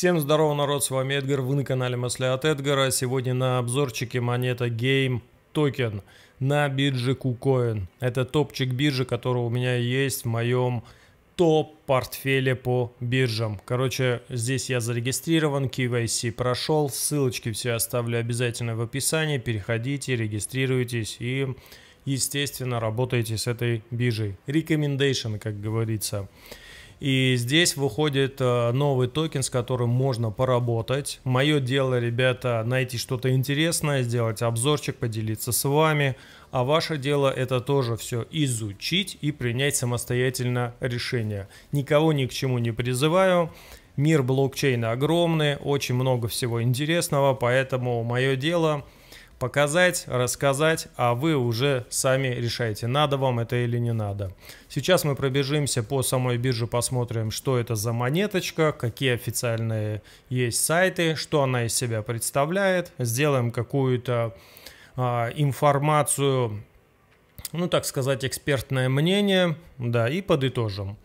Всем здорово, народ, с вами Эдгар, вы на канале Мысли от Эдгара. Сегодня на обзорчике монета Game Token на бирже KuCoin. Это топчик биржи, который у меня есть в моем топ-портфеле по биржам. Короче, здесь я зарегистрирован, KYC прошел, ссылочки все оставлю обязательно в описании. Переходите, регистрируйтесь и естественно, работайте с этой биржей. Recommendation, как говорится. И здесь выходит э, новый токен, с которым можно поработать. Мое дело, ребята, найти что-то интересное, сделать обзорчик, поделиться с вами. А ваше дело это тоже все изучить и принять самостоятельно решение. Никого ни к чему не призываю. Мир блокчейна огромный, очень много всего интересного, поэтому мое дело – показать, рассказать, а вы уже сами решаете, надо вам это или не надо. Сейчас мы пробежимся по самой бирже, посмотрим, что это за монеточка, какие официальные есть сайты, что она из себя представляет. Сделаем какую-то а, информацию, ну так сказать, экспертное мнение, да, и подытожим.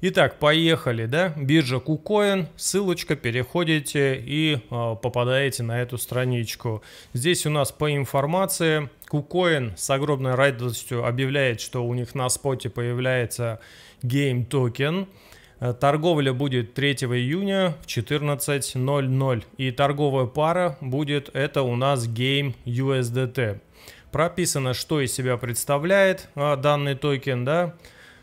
Итак, поехали, да, биржа KuCoin, ссылочка, переходите и э, попадаете на эту страничку. Здесь у нас по информации KuCoin с огромной радостью объявляет, что у них на споте появляется Game Token. Э, торговля будет 3 июня в 14.00. И торговая пара будет, это у нас Game USDT. Прописано, что из себя представляет а, данный токен, да,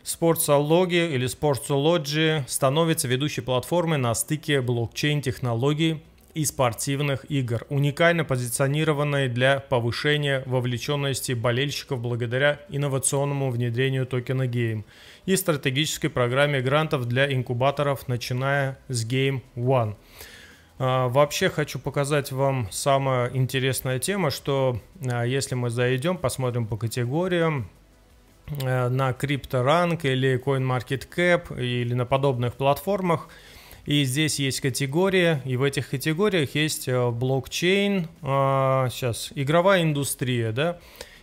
Sportsology или Sportsology становится ведущей платформой на стыке блокчейн-технологий и спортивных игр, уникально позиционированной для повышения вовлеченности болельщиков благодаря инновационному внедрению токена Game и стратегической программе грантов для инкубаторов, начиная с Game One. А, вообще хочу показать вам самая интересная тема, что а, если мы зайдем, посмотрим по категориям, Э, на CryptoRank или CoinMarketCap или на подобных платформах. И здесь есть категории, и в этих категориях есть э, блокчейн, а, сейчас, игровая индустрия, да,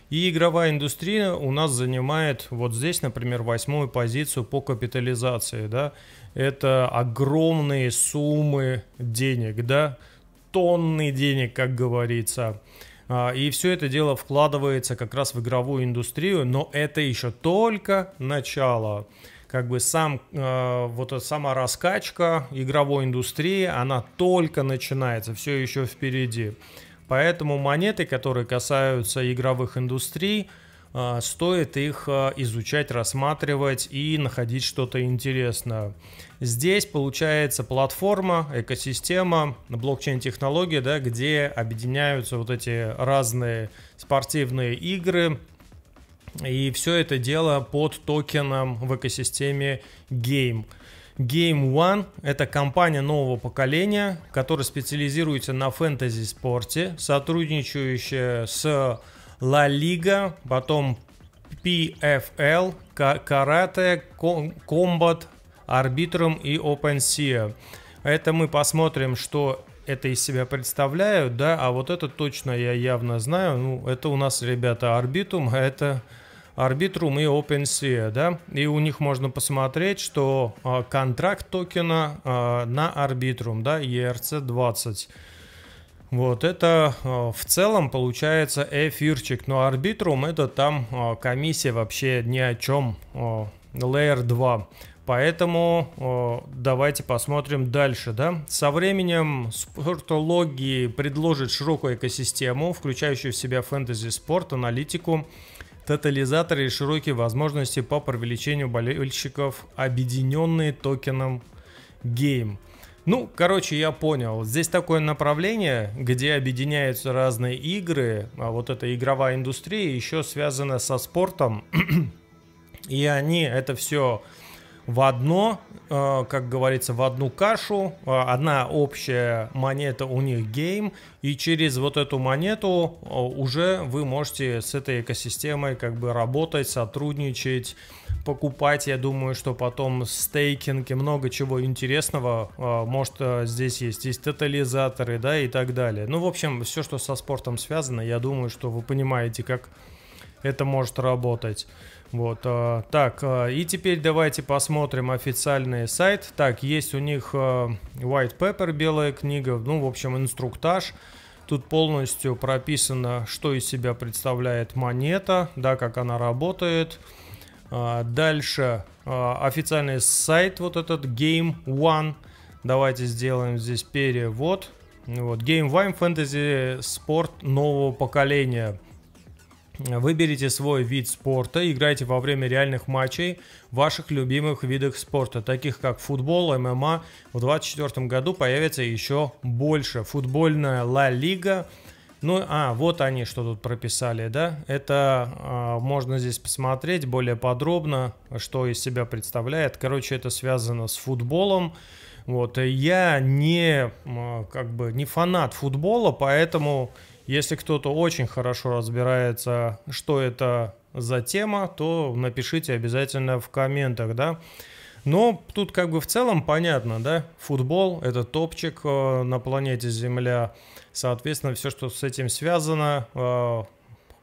и игровая индустрия у нас занимает вот здесь, например, восьмую позицию по капитализации, да, это огромные суммы денег, да, тонны денег, как говорится, а, и все это дело вкладывается как раз в игровую индустрию, но это еще только начало. Как бы сам, а, вот эта сама раскачка игровой индустрии, она только начинается, все еще впереди. Поэтому монеты, которые касаются игровых индустрий, а, стоит их а, изучать, рассматривать и находить что-то интересное. Здесь получается платформа, экосистема, блокчейн технологии да, где объединяются вот эти разные спортивные игры, и все это дело под токеном в экосистеме Game. Game One – это компания нового поколения, которая специализируется на фэнтези-спорте, сотрудничающая с Ла Лига, потом PFL, Карате, Комбат, Арбитрум и OpenSea. Это мы посмотрим, что это из себя представляют, да, а вот это точно я явно знаю, ну, это у нас, ребята, арбитрум, а это арбитрум и OpenSea, да, и у них можно посмотреть, что э, контракт токена э, на арбитрум, да, ERC-20, вот это э, в целом получается эфирчик, но арбитрум это там э, комиссия вообще ни о чем, э, Layer 2. Поэтому давайте посмотрим дальше. Да? Со временем спортологии предложит широкую экосистему, включающую в себя фэнтези, спорт, аналитику, тотализаторы и широкие возможности по привлечению болельщиков, объединенные токеном Game. Ну, короче, я понял. Здесь такое направление, где объединяются разные игры, а вот эта игровая индустрия еще связана со спортом. И они это все в одно, э, как говорится, в одну кашу. Э, одна общая монета у них гейм. И через вот эту монету э, уже вы можете с этой экосистемой как бы работать, сотрудничать покупать, я думаю, что потом стейкинг и много чего интересного. А, может, а, здесь есть, есть тотализаторы, да, и так далее. Ну, в общем, все, что со спортом связано, я думаю, что вы понимаете, как это может работать. Вот, а, так, и теперь давайте посмотрим официальный сайт. Так, есть у них White Paper, белая книга, ну, в общем, инструктаж. Тут полностью прописано, что из себя представляет монета, да, как она работает. А, дальше а, официальный сайт вот этот Game One. Давайте сделаем здесь перевод. Вот, Game One Fantasy Sport нового поколения. Выберите свой вид спорта, играйте во время реальных матчей в ваших любимых видах спорта, таких как футбол, ММА. В 2024 году появится еще больше. Футбольная Ла Лига – ну, а, вот они что тут прописали, да? Это а, можно здесь посмотреть более подробно, что из себя представляет. Короче, это связано с футболом. Вот, я не, как бы, не фанат футбола, поэтому если кто-то очень хорошо разбирается, что это за тема, то напишите обязательно в комментах, да. Но тут как бы в целом понятно, да, футбол – это топчик э, на планете Земля. Соответственно, все, что с этим связано, э,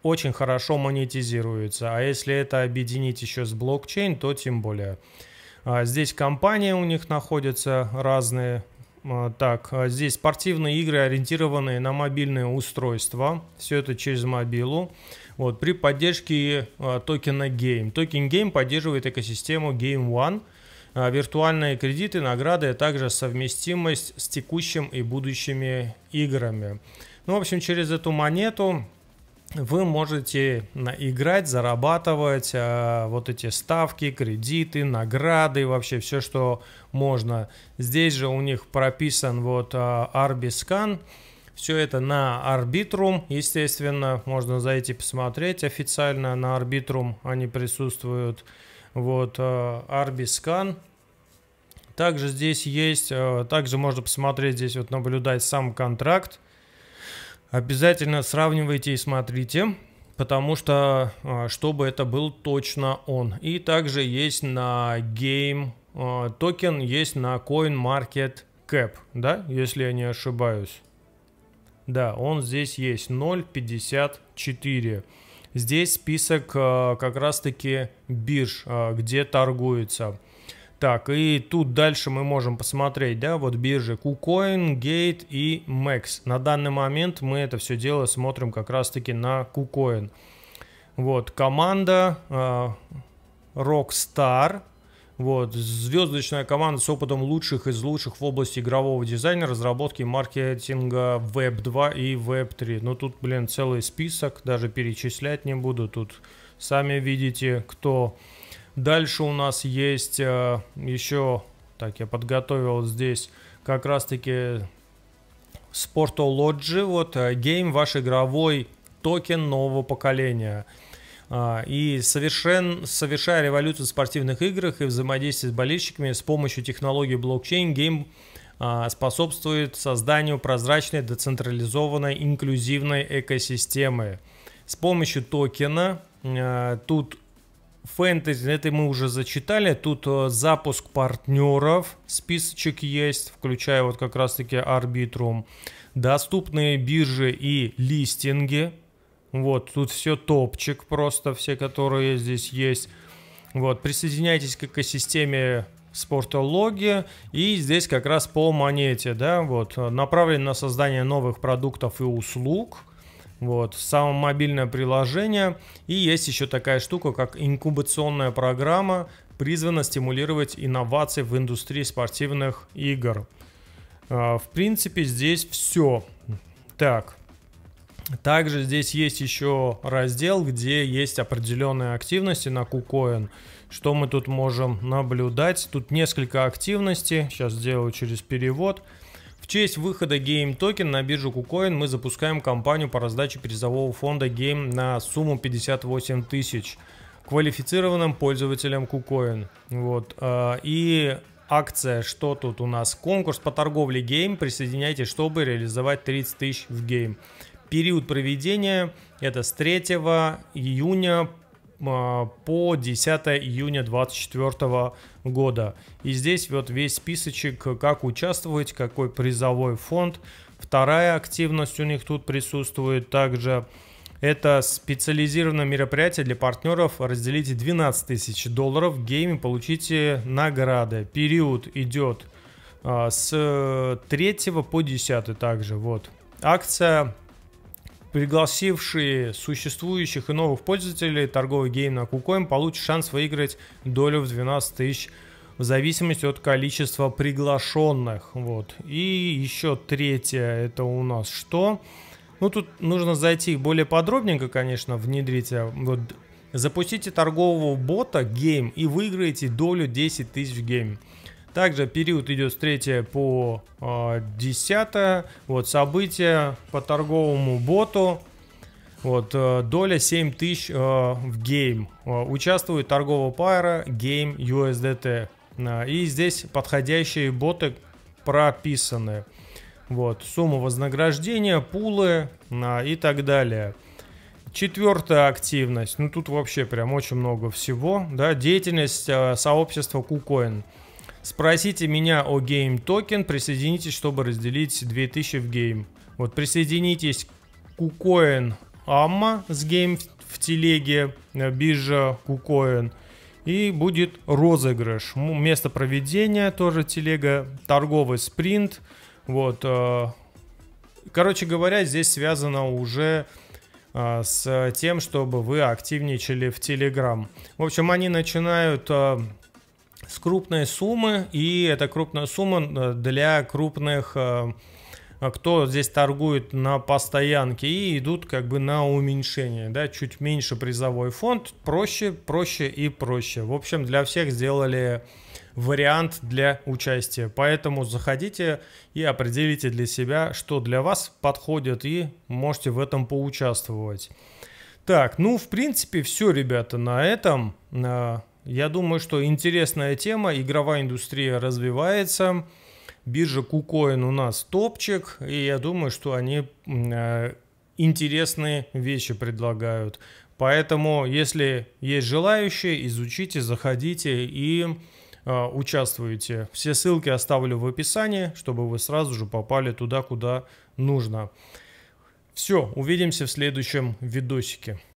очень хорошо монетизируется. А если это объединить еще с блокчейн, то тем более. А здесь компании у них находятся разные. Э, так, а здесь спортивные игры, ориентированные на мобильные устройства. Все это через мобилу. Вот, при поддержке э, токена Game. Токен Game поддерживает экосистему Game One, а, виртуальные кредиты, награды, а также совместимость с текущим и будущими играми. Ну, в общем, через эту монету вы можете играть, зарабатывать а, вот эти ставки, кредиты, награды, вообще все, что можно. Здесь же у них прописан вот а, Arbiscan. Все это на Arbitrum, естественно, можно зайти посмотреть официально на Arbitrum, они присутствуют. Вот, э, Арбискан. Также здесь есть, э, также можно посмотреть здесь, вот наблюдать сам контракт. Обязательно сравнивайте и смотрите, потому что, э, чтобы это был точно он. И также есть на Game токен, есть на CoinMarketCap, да, если я не ошибаюсь. Да, он здесь есть 0.54. Здесь список э, как раз-таки бирж, э, где торгуется. Так, и тут дальше мы можем посмотреть, да, вот биржи KuCoin, Gate и Max. На данный момент мы это все дело смотрим как раз-таки на KuCoin. Вот, команда э, Rockstar вот. Звездочная команда с опытом лучших из лучших в области игрового дизайна, разработки маркетинга Web 2 и Web 3. Ну тут, блин, целый список, даже перечислять не буду. Тут сами видите, кто. Дальше у нас есть э, еще, так, я подготовил здесь как раз-таки Sportology, вот, Game, э, ваш игровой токен нового поколения – а, и совершен, совершая революцию в спортивных играх и взаимодействие с болельщиками с помощью технологии блокчейн, гейм а, способствует созданию прозрачной, децентрализованной, инклюзивной экосистемы. С помощью токена а, тут фэнтези, это мы уже зачитали, тут запуск партнеров, списочек есть, включая вот как раз-таки Arbitrum, доступные биржи и листинги – вот, тут все топчик просто, все, которые здесь есть. Вот, присоединяйтесь к экосистеме спортологи. И здесь как раз по монете, да, вот, направлен на создание новых продуктов и услуг. Вот, самое мобильное приложение. И есть еще такая штука, как инкубационная программа, призвана стимулировать инновации в индустрии спортивных игр. А, в принципе, здесь все. Так, также здесь есть еще раздел, где есть определенные активности на KuCoin. Что мы тут можем наблюдать? Тут несколько активностей. Сейчас сделаю через перевод. В честь выхода Game Token на биржу KuCoin мы запускаем кампанию по раздаче призового фонда Game на сумму 58 тысяч квалифицированным пользователям KuCoin. Вот. Э, и акция, что тут у нас? Конкурс по торговле Game. Присоединяйтесь, чтобы реализовать 30 тысяч в Game. Период проведения это с 3 июня а, по 10 июня 2024 года. И здесь вот весь списочек, как участвовать, какой призовой фонд. Вторая активность у них тут присутствует также. Это специализированное мероприятие для партнеров. Разделите 12 тысяч долларов в гейме, получите награды. Период идет а, с 3 по 10 также. Вот. Акция пригласившие существующих и новых пользователей, торговый гейм на KuCoin получит шанс выиграть долю в 12 тысяч в зависимости от количества приглашенных. Вот. И еще третье, это у нас что? Ну, тут нужно зайти более подробненько, конечно, внедрить. А вот, запустите торгового бота гейм и выиграете долю 10 тысяч гейм. Также период идет с 3 по 10. А, вот события по торговому боту. Вот, э, доля 7000 э, в гейм. Э, участвует торгового пара Game USDT. Э, и здесь подходящие боты прописаны. Вот, сумма вознаграждения, пулы и так далее. Четвертая активность. Ну, тут вообще прям очень много всего. Да, деятельность сообщества KuCoin. Спросите меня о гейм токен, присоединитесь, чтобы разделить 2000 в гейм. Вот присоединитесь Кукоин Амма с гейм в телеге, э, биржа Кукоин. И будет розыгрыш. Место проведения тоже телега, торговый спринт. Вот. Э, короче говоря, здесь связано уже э, с тем, чтобы вы активничали в Telegram. В общем, они начинают с крупной суммы, и эта крупная сумма э, для крупных, э, э, кто здесь торгует на постоянке, и идут как бы на уменьшение, да, чуть меньше призовой фонд, проще, проще и проще. В общем, для всех сделали вариант для участия, поэтому заходите и определите для себя, что для вас подходит, и можете в этом поучаствовать. Так, ну, в принципе, все, ребята, на этом я думаю, что интересная тема, игровая индустрия развивается, биржа KuCoin у нас топчик, и я думаю, что они э, интересные вещи предлагают. Поэтому, если есть желающие, изучите, заходите и э, участвуйте. Все ссылки оставлю в описании, чтобы вы сразу же попали туда, куда нужно. Все, увидимся в следующем видосике.